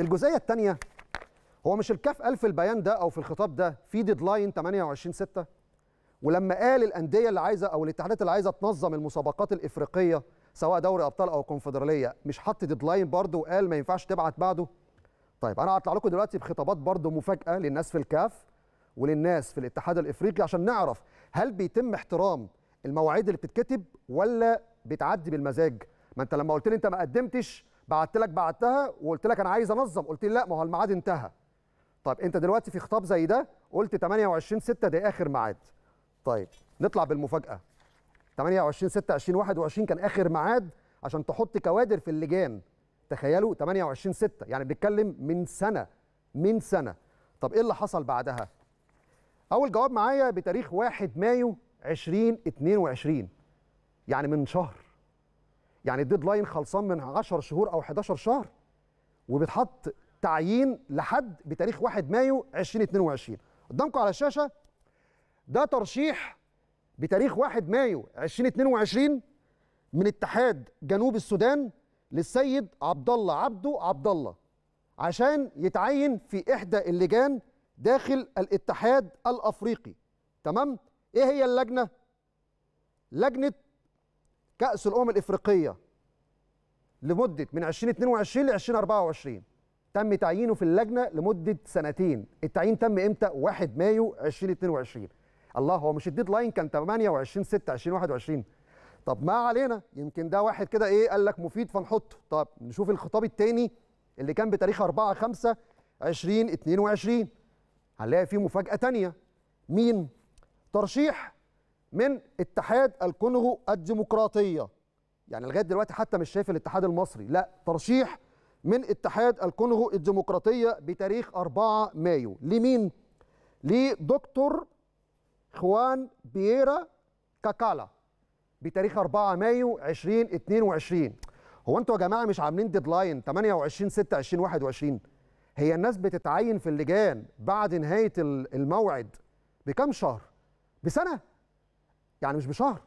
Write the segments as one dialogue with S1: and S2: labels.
S1: الجزئيه الثانيه هو مش الكاف قال في البيان ده او في الخطاب ده في ديدلاين 28 6 ولما قال الانديه اللي عايزه او الاتحادات اللي عايزه تنظم المسابقات الافريقيه سواء دوري ابطال او كونفدراليه مش حط ديدلاين برضه وقال ما ينفعش تبعت بعده طيب انا هطلع لكم دلوقتي بخطابات برضه مفاجاه للناس في الكاف وللناس في الاتحاد الافريقي عشان نعرف هل بيتم احترام المواعيد اللي بتتكتب ولا بتعدي بالمزاج ما انت لما قلت لي انت ما قدمتش بعت لك بعتها وقلت لك انا عايز انظم قلت لي لا ما هو الميعاد انتهى طب انت دلوقتي في خطاب زي ده قلت 28 6 ده اخر ميعاد طيب نطلع بالمفاجاه 28 6 2021 كان اخر ميعاد عشان تحط كوادر في اللجان تخيلوا 28 6 يعني بنتكلم من سنه من سنه طب ايه اللي حصل بعدها اول جواب معايا بتاريخ 1 مايو 2022 يعني من شهر يعني الديدلاين خلصان من 10 شهور او 11 شهر وبيتحط تعيين لحد بتاريخ 1 مايو 2022 قدامكم على الشاشه ده ترشيح بتاريخ 1 مايو 2022 من اتحاد جنوب السودان للسيد عبد الله عبده عبد الله عشان يتعين في احدى اللجان داخل الاتحاد الافريقي تمام ايه هي اللجنه لجنه كأس الأمم الإفريقية لمدة من 2022 ل 2024 تم تعيينه في اللجنة لمدة سنتين التعيين تم إمتى 1 مايو 2022 الله هو مش الديدلاين كان 28 6 2021 طب ما علينا يمكن ده واحد كده ايه قال لك مفيد فنحطه طب نشوف الخطاب الثاني اللي كان بتاريخ 4 5 2022 هنلاقي فيه مفاجأة تانية مين ترشيح من اتحاد الكونغو الديمقراطيه يعني لغايه دلوقتي حتى مش شايف الاتحاد المصري لا ترشيح من اتحاد الكونغو الديمقراطيه بتاريخ 4 مايو لمين لدكتور خوان بييرا كاكالا بتاريخ 4 مايو 2022 هو انتوا يا جماعه مش عاملين ديدلاين 28 6 2021 هي الناس بتتعين في اللجان بعد نهايه الموعد بكام شهر بسنه يعني مش بشهر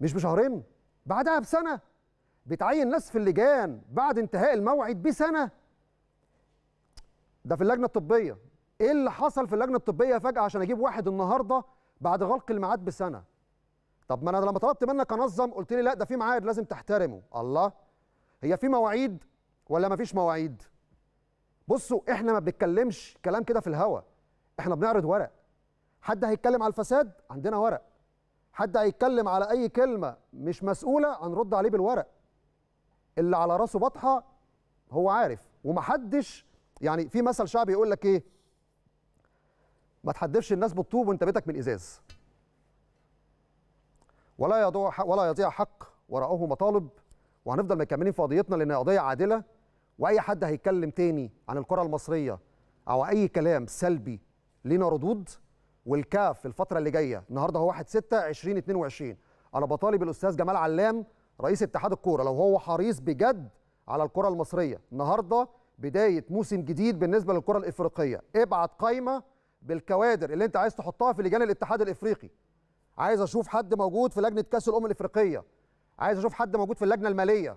S1: مش بشهرين بعدها بسنه بتعين ناس في اللجان بعد انتهاء الموعد بسنه ده في اللجنه الطبيه ايه اللي حصل في اللجنه الطبيه فجاه عشان اجيب واحد النهارده بعد غلق الميعاد بسنه طب ما انا لما طلبت منك انظم قلت لي لا ده في ميعاد لازم تحترمه الله هي في مواعيد ولا ما فيش مواعيد بصوا احنا ما بنتكلمش كلام كده في الهوا احنا بنعرض ورق حد هيتكلم على الفساد عندنا ورق حد هيتكلم على اي كلمه مش مسؤوله هنرد عليه بالورق اللي على راسه بطحه هو عارف ومحدش يعني في مثل شعبي يقول لك ايه ما تحدفش الناس بالطوب وانت بيتك من ازاز ولا يضيع ولا يضيع حق وراءه مطالب وهنفضل مكملين في قضيتنا لان قضيه عادله واي حد هيتكلم تاني عن الكره المصريه او اي كلام سلبي لينا ردود والكاف في الفتره اللي جايه النهارده هو 1 6 2022 انا بطالب الاستاذ جمال علام رئيس اتحاد الكوره لو هو حريص بجد على الكره المصريه النهارده بدايه موسم جديد بالنسبه للكره الافريقيه ابعت قائمه بالكوادر اللي انت عايز تحطها في لجان الاتحاد الافريقي عايز اشوف حد موجود في لجنه كاس الامم الافريقيه عايز اشوف حد موجود في اللجنه الماليه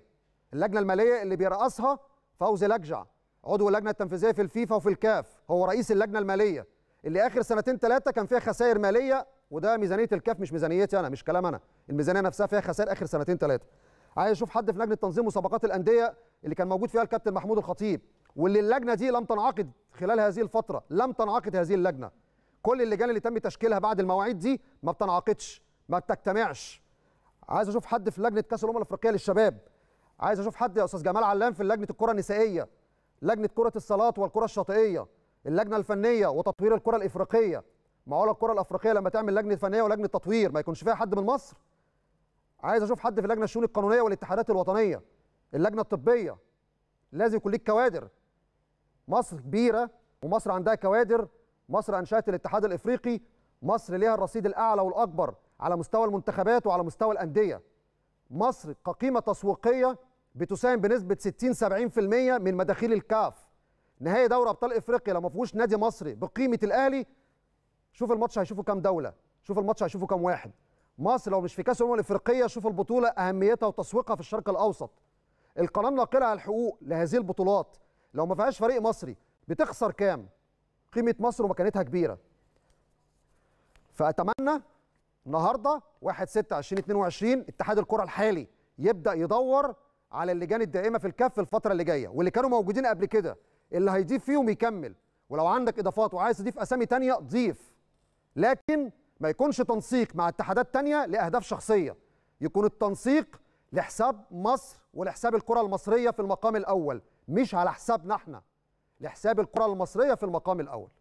S1: اللجنه الماليه اللي بيرأسها فوزي لجع عضو اللجنه التنفيذيه في الفيفا وفي الكاف هو رئيس اللجنه الماليه اللي اخر سنتين ثلاثه كان فيها خسائر ماليه وده ميزانيه الكاف مش ميزانيتي انا مش كلام انا الميزانيه نفسها فيها خسائر اخر سنتين ثلاثه عايز اشوف حد في لجنه تنظيم مسابقات الانديه اللي كان موجود فيها الكابتن محمود الخطيب واللي اللجنه دي لم تنعقد خلال هذه الفتره لم تنعقد هذه اللجنه كل اللجان اللي تم تشكيلها بعد المواعيد دي ما بتنعقدش ما بتجتمعش عايز اشوف حد في لجنه كاس الامم الافريقيه للشباب عايز اشوف حد يا استاذ جمال علام في لجنه الكره النسائيه لجنه كره الصالات والكره الشاطئيه اللجنه الفنيه وتطوير الكره الافريقيه معقوله الكره الافريقيه لما تعمل لجنه فنيه ولجنه تطوير ما يكونش فيها حد من مصر عايز اشوف حد في اللجنه الشؤون القانونيه والاتحادات الوطنيه اللجنه الطبيه لازم يكون ليك كوادر مصر كبيره ومصر عندها كوادر مصر انشات الاتحاد الافريقي مصر ليها الرصيد الاعلى والاكبر على مستوى المنتخبات وعلى مستوى الانديه مصر كقيمه تسويقيه بتساهم بنسبه 60 70% من مداخيل الكاف نهائي دوري ابطال افريقيا لو ما فيهوش نادي مصري بقيمه الاهلي شوف الماتش هيشوفه كام دوله شوف الماتش هيشوفه كام واحد مصر لو مش في كاس الامم الافريقيه شوف البطوله اهميتها وتسويقها في الشرق الاوسط القناه الناقله على الحقوق لهذه البطولات لو ما فيهاش فريق مصري بتخسر كام قيمه مصر ومكانتها كبيره فاتمنى النهارده 1 6 2022 اتحاد الكره الحالي يبدا يدور على اللجان الدائمه في الكف الفتره اللي جايه واللي كانوا موجودين قبل كده اللي هيضيف فيهم يكمل ولو عندك اضافات وعايز تضيف اسامي تانية ضيف لكن ما يكونش تنسيق مع اتحادات تانية لاهداف شخصيه يكون التنسيق لحساب مصر ولحساب الكره المصريه في المقام الاول مش على حسابنا احنا لحساب الكره المصريه في المقام الاول